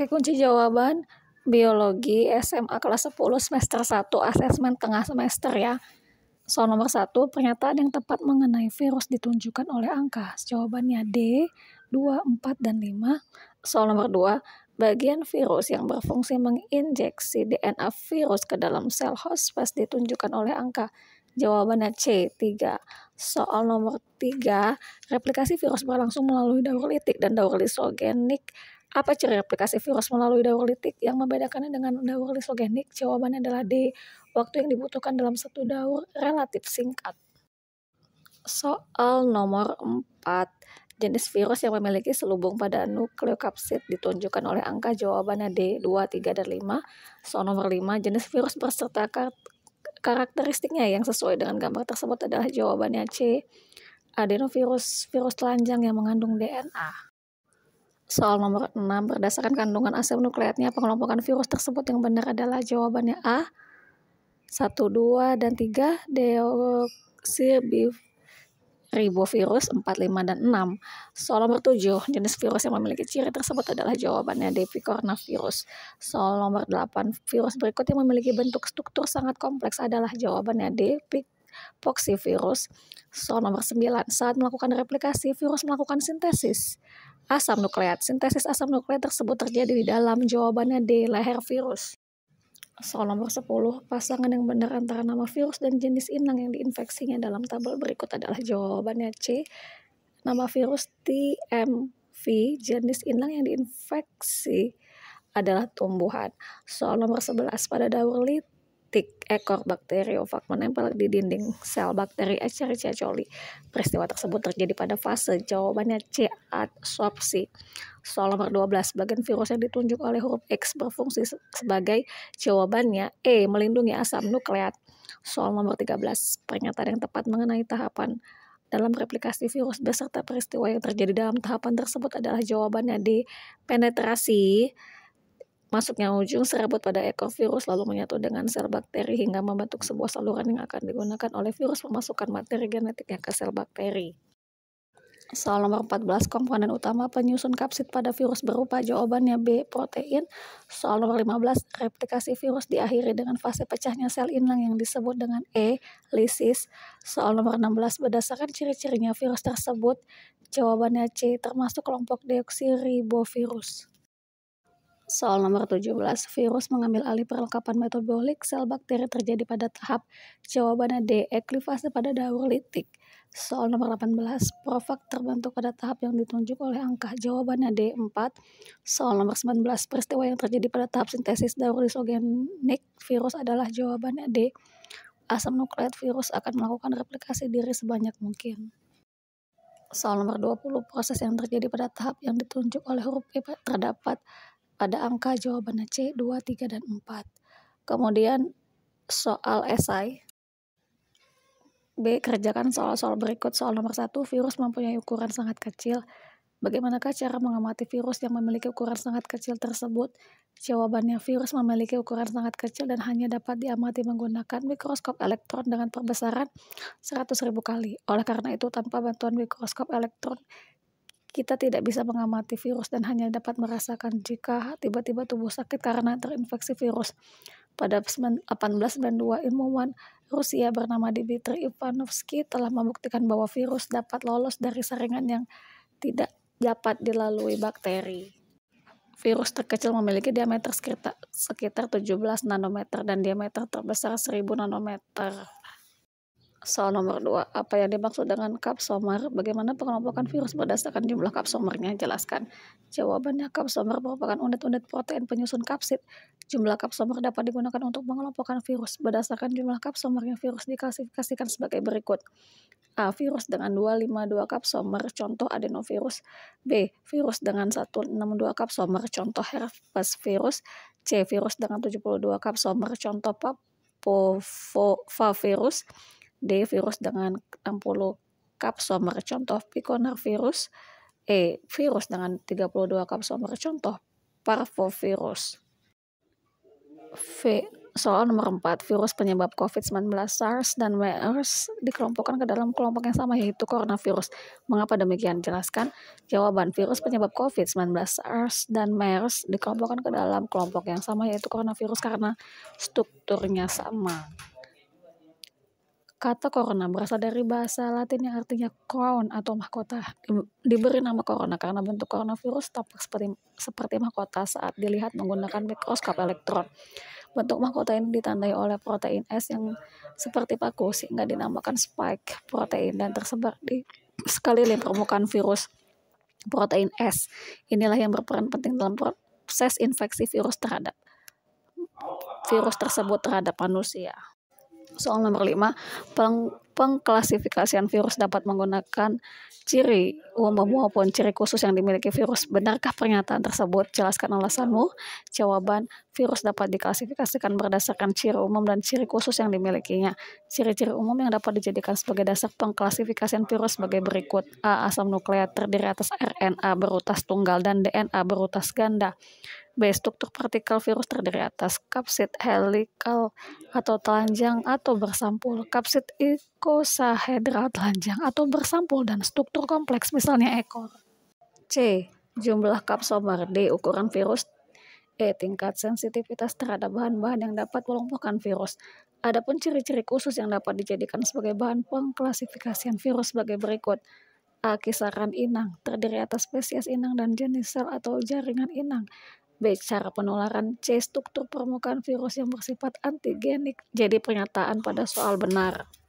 Oke, kunci jawaban biologi SMA kelas 10 semester 1 asesmen tengah semester ya. Soal nomor 1, pernyataan yang tepat mengenai virus ditunjukkan oleh angka. Jawabannya D, 2, 4, dan 5. Soal nomor 2, bagian virus yang berfungsi menginjeksi DNA virus ke dalam sel host pas ditunjukkan oleh angka. Jawabannya C, 3. Soal nomor 3, replikasi virus berlangsung melalui daur litik dan daur lisogenik apa ciri replikasi virus melalui daur litik yang membedakannya dengan daur lisogenik? Jawabannya adalah D. Waktu yang dibutuhkan dalam satu daur relatif singkat. Soal nomor 4. Jenis virus yang memiliki selubung pada nukleokapsid ditunjukkan oleh angka jawabannya D, 2, 3, dan 5. Soal nomor 5, jenis virus berserta karakteristiknya yang sesuai dengan gambar tersebut adalah jawabannya C, adenovirus, virus telanjang yang mengandung DNA. Soal nomor 6, berdasarkan kandungan asam nukleatnya, pengelompokan virus tersebut yang benar adalah jawabannya A, 1, 2, dan 3, ribovirus 4, 5, dan 6. Soal nomor 7, jenis virus yang memiliki ciri tersebut adalah jawabannya depicornavirus. Soal nomor 8, virus berikut yang memiliki bentuk struktur sangat kompleks adalah jawabannya depicornavirus poxivirus. Soal nomor 9, saat melakukan replikasi, virus melakukan sintesis asam nukleat. Sintesis asam nukleat tersebut terjadi di dalam jawabannya D, leher virus. Soal nomor 10, pasangan yang benar antara nama virus dan jenis inang yang diinfeksinya dalam tabel berikut adalah jawabannya C. Nama virus TMV, jenis inang yang diinfeksi adalah tumbuhan. Soal nomor 11, pada daur lit titik ekor bakteriofag menempel di dinding sel bakteri Escherichia coli. Peristiwa tersebut terjadi pada fase jawabannya C adsorpsi. Soal nomor 12, bagian virus yang ditunjuk oleh huruf X berfungsi sebagai jawabannya E melindungi asam nukleat. Soal nomor 13, pernyataan yang tepat mengenai tahapan dalam replikasi virus beserta peristiwa yang terjadi dalam tahapan tersebut adalah jawabannya D. Penetrasi Masuknya ujung serabut pada ekor virus lalu menyatu dengan sel bakteri hingga membentuk sebuah saluran yang akan digunakan oleh virus memasukkan materi genetiknya ke sel bakteri. Soal nomor 14, komponen utama penyusun kapsid pada virus berupa jawabannya B, protein. Soal nomor 15, replikasi virus diakhiri dengan fase pecahnya sel inang yang disebut dengan E, lisis. Soal nomor 16, berdasarkan ciri-cirinya virus tersebut, jawabannya C, termasuk kelompok deoksiribovirus. Soal nomor 17, virus mengambil alih perlengkapan metabolik sel bakteri terjadi pada tahap jawabannya D, eklifase pada daur litik. Soal nomor 18, provak terbentuk pada tahap yang ditunjuk oleh angka jawabannya D, 4. Soal nomor 19, peristiwa yang terjadi pada tahap sintesis daur lisogenik virus adalah jawabannya D. Asam nukleat virus akan melakukan replikasi diri sebanyak mungkin. Soal nomor 20, proses yang terjadi pada tahap yang ditunjuk oleh huruf E terdapat ada angka jawabannya C, 2, 3, dan 4. Kemudian soal esai. B. Kerjakan soal-soal berikut. Soal nomor 1, virus mempunyai ukuran sangat kecil. Bagaimanakah cara mengamati virus yang memiliki ukuran sangat kecil tersebut? Jawabannya, virus memiliki ukuran sangat kecil dan hanya dapat diamati menggunakan mikroskop elektron dengan perbesaran 100.000 kali. Oleh karena itu, tanpa bantuan mikroskop elektron, kita tidak bisa mengamati virus dan hanya dapat merasakan jika tiba-tiba tubuh sakit karena terinfeksi virus. Pada 1892, ilmuwan Rusia bernama Dmitri Ivanovsky telah membuktikan bahwa virus dapat lolos dari saringan yang tidak dapat dilalui bakteri. Virus terkecil memiliki diameter sekitar 17 nanometer dan diameter terbesar 1000 nanometer. Soal nomor dua apa yang dimaksud dengan kapsomer? Bagaimana pengelompokan virus berdasarkan jumlah kapsomernya? Jelaskan. Jawabannya kapsomer merupakan unit-unit protein penyusun kapsid. Jumlah kapsomer dapat digunakan untuk mengelompokkan virus berdasarkan jumlah kapsomer yang virus diklasifikasikan sebagai berikut. A. Virus dengan 252 kapsomer, contoh adenovirus. B. Virus dengan 162 kapsomer, contoh herpes virus. C. Virus dengan 72 kapsomer, contoh papovirus. D. Virus dengan 60 kapsomer contoh virus E. Virus dengan 32 kapsomer contoh parvovirus. V. Soal nomor 4, virus penyebab COVID-19 SARS dan MERS dikelompokkan ke dalam kelompok yang sama yaitu coronavirus. Mengapa demikian? Jelaskan. Jawaban, virus penyebab COVID-19 SARS dan MERS dikelompokkan ke dalam kelompok yang sama yaitu coronavirus karena strukturnya sama. Kata corona berasal dari bahasa Latin yang artinya crown atau mahkota. Diberi nama corona karena bentuk coronavirus tampak seperti seperti mahkota saat dilihat menggunakan mikroskop elektron. Bentuk mahkota ini ditandai oleh protein S yang seperti paku sehingga dinamakan spike protein dan tersebar di sekali sekeliling permukaan virus. Protein S inilah yang berperan penting dalam proses infeksi virus terhadap virus tersebut terhadap manusia soal nomor 5 paling pengklasifikasian virus dapat menggunakan ciri umum maupun ciri khusus yang dimiliki virus. Benarkah pernyataan tersebut? Jelaskan alasanmu. Jawaban, virus dapat diklasifikasikan berdasarkan ciri umum dan ciri khusus yang dimilikinya. Ciri-ciri umum yang dapat dijadikan sebagai dasar pengklasifikasian virus sebagai berikut. A. Asam nukleat terdiri atas RNA berutas tunggal dan DNA berutas ganda. B. Struktur partikel virus terdiri atas kapsid helikal atau telanjang atau bersampul. Kapsid ikosahedrad telanjang atau bersampul dan struktur kompleks misalnya ekor. C. Jumlah kapsomer. D. Ukuran virus. E. Tingkat sensitivitas terhadap bahan-bahan yang dapat melumpuhkan virus. Adapun ciri-ciri khusus yang dapat dijadikan sebagai bahan pengklasifikasian virus sebagai berikut. A. Kisaran inang, terdiri atas spesies inang dan jenis sel atau jaringan inang. B. Cara penularan C. Struktur permukaan virus yang bersifat antigenik. Jadi pernyataan pada soal benar.